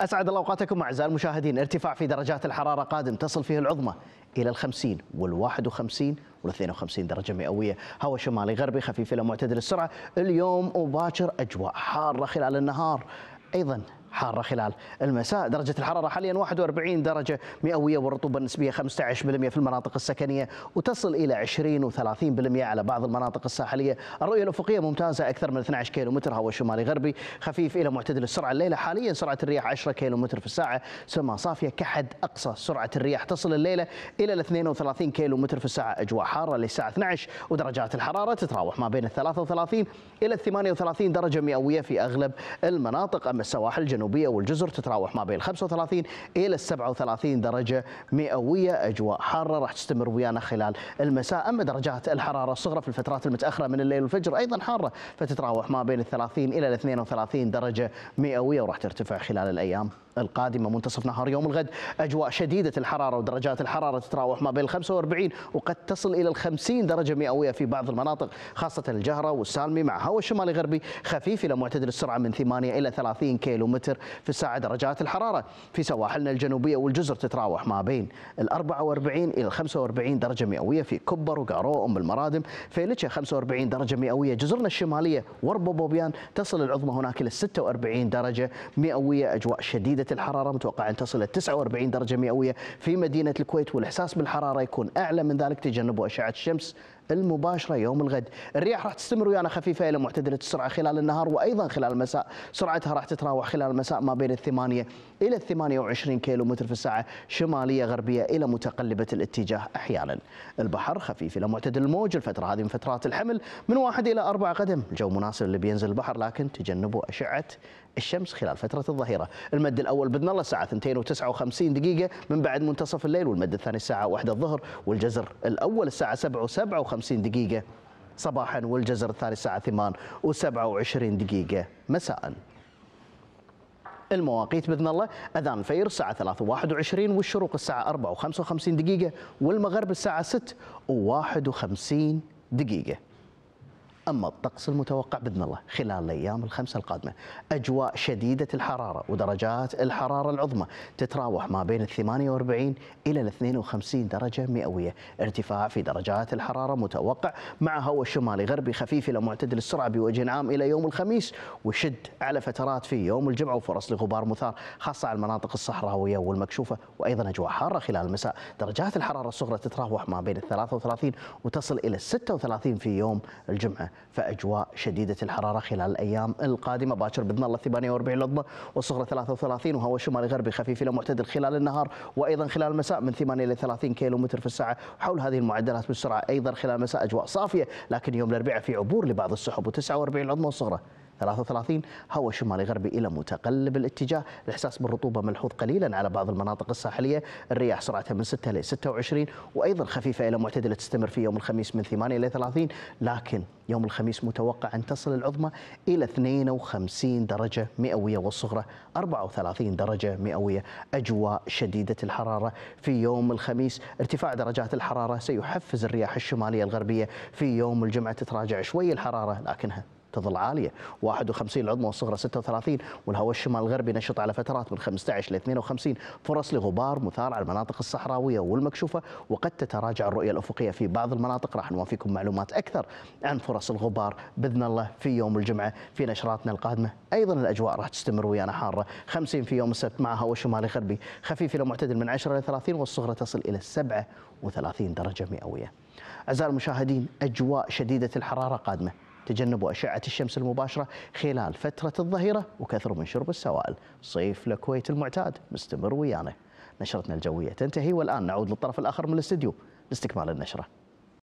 أسعد الله أوقاتكم أعزائي المشاهدين ارتفاع في درجات الحرارة قادم تصل فيه العظمى إلى الخمسين والواحد وخمسين والاثنين 52 درجة مئوية هواء شمالي غربي خفيف إلى معتدل السرعة اليوم وباشر أجواء حارة خلال النهار أيضا حارة خلال المساء درجة الحرارة حاليا 41 درجة مئوية والرطوبة النسبية 15% في المناطق السكنية وتصل إلى 20 و30% على بعض المناطق الساحلية الرؤية الأفقية ممتازة أكثر من 12 متر هو شمالي غربي خفيف إلى معتدل السرعة الليلة حاليا سرعة الرياح 10 متر في الساعة سماء صافية كحد أقصى سرعة الرياح تصل الليلة إلى 32 متر في الساعة أجواء حارة للساعة 12 ودرجات الحرارة تتراوح ما بين 33 إلى 38 درجة مئوية في أغلب المناطق أما السواحل الجنوبية الجنوبية والجزر تتراوح ما بين 35 إلى 37 درجة مئوية أجواء حارة راح تستمر ويانا خلال المساء أما درجات الحرارة الصغرى في الفترات المتأخرة من الليل والفجر أيضا حارة فتتراوح ما بين 30 إلى 32 درجة مئوية وراح ترتفع خلال الأيام القادمة منتصف نهار يوم الغد أجواء شديدة الحرارة ودرجات الحرارة تتراوح ما بين 45 وقد تصل إلى 50 درجة مئوية في بعض المناطق خاصة الجهرة والسالمي مع هواء شمالي غربي خفيف إلى معتدل السرعة من 8 إلى 30 كيلومتر متر في الساعة درجات الحرارة في سواحلنا الجنوبية والجزر تتراوح ما بين ال 44 إلى 45 درجة مئوية في كبر وقارو أم المرادم فيلتشا 45 درجة مئوية جزرنا الشمالية وربوبوبيان بوبيان تصل العظمى هناك إلى 46 درجة مئوية أجواء شديدة الحرارة متوقع أن تصل إلى 49 درجة مئوية في مدينة الكويت والإحساس بالحرارة يكون أعلى من ذلك تجنبوا أشعة الشمس المباشره يوم الغد، الرياح راح تستمر ويانا خفيفه الى معتدله السرعه خلال النهار وايضا خلال المساء، سرعتها راح تتراوح خلال المساء المساء ما بين الثمانية إلى الثمانية وعشرين كيلو متر في الساعة شمالية غربية إلى متقلبة الاتجاه أحيانا البحر خفيف إلى معتدل الموج الفترة هذه من فترات الحمل من واحد إلى أربعة قدم الجو مناسب اللي بينزل البحر لكن تجنبوا أشعة الشمس خلال فترة الظهيرة المد الأول بإذن الله الساعة 2:59 دقيقة من بعد منتصف الليل والمد الثاني الساعة 1 الظهر والجزر الأول الساعة 7:57 دقيقة صباحا والجزر الثاني الساعة 8 و27 دقيقة مساءً المواقيت باذن الله اذان الفير الساعه 3 و21 والشروق الساعه 4 و55 دقيقه والمغرب الساعه 6 و51 دقيقه أما الطقس المتوقع بإذن الله خلال الأيام الخمسة القادمة أجواء شديدة الحرارة ودرجات الحرارة العظمى تتراوح ما بين 48 إلى 52 درجة مئوية ارتفاع في درجات الحرارة متوقع مع هواء شمالي غربي خفيف إلى معتدل السرعة بوجه عام إلى يوم الخميس وشد على فترات في يوم الجمعة وفرص لغبار مثار خاصة على المناطق الصحراوية والمكشوفة وأيضا أجواء حارة خلال المساء درجات الحرارة الصغرى تتراوح ما بين 33 وتصل إلى 36 في يوم الجمعة فأجواء شديدة الحرارة خلال الأيام القادمة باكر بإذن الله 48 العظمى والصغرى 33 وهواء شمالي غربي خفيف إلى معتدل خلال النهار وأيضا خلال المساء من 8 إلى 30 كيلو متر في الساعة وحول هذه المعدلات بالسرعة أيضا خلال المساء أجواء صافية لكن يوم الأربعاء في عبور لبعض السحب و49 العظمى والصغرى 33 هواء شمالي غربي إلى متقلب الاتجاه الإحساس بالرطوبة ملحوظ قليلا على بعض المناطق الساحلية الرياح سرعتها من 6 إلى 26 وأيضا خفيفة إلى معتدلة تستمر في يوم الخميس من 8 إلى 30 لكن يوم الخميس متوقع أن تصل العظمى إلى 52 درجة مئوية والصغرى 34 درجة مئوية أجواء شديدة الحرارة في يوم الخميس ارتفاع درجات الحرارة سيحفز الرياح الشمالية الغربية في يوم الجمعة تتراجع شوي الحرارة لكنها تظل عاليه 51 العظمى والصغرى 36 والهواء الشمال الغربي نشط على فترات من 15 إلى 52 فرص لغبار مثار على المناطق الصحراويه والمكشوفه وقد تتراجع الرؤيه الافقيه في بعض المناطق راح نوافيكم معلومات اكثر عن فرص الغبار باذن الله في يوم الجمعه في نشراتنا القادمه ايضا الاجواء راح تستمر ويانا حاره 50 في يوم السبت مع هواء شمالي غربي خفيف الى معتدل من 10 الى 30 والصغرى تصل الى 37 درجه مئويه أعزائي المشاهدين أجواء شديدة الحرارة قادمة تجنبوا أشعة الشمس المباشرة خلال فترة الظهيرة وكثروا من شرب السوائل صيف الكويت المعتاد مستمر ويانا نشرتنا الجوية تنتهي والآن نعود للطرف الآخر من الاستديو لاستكمال النشرة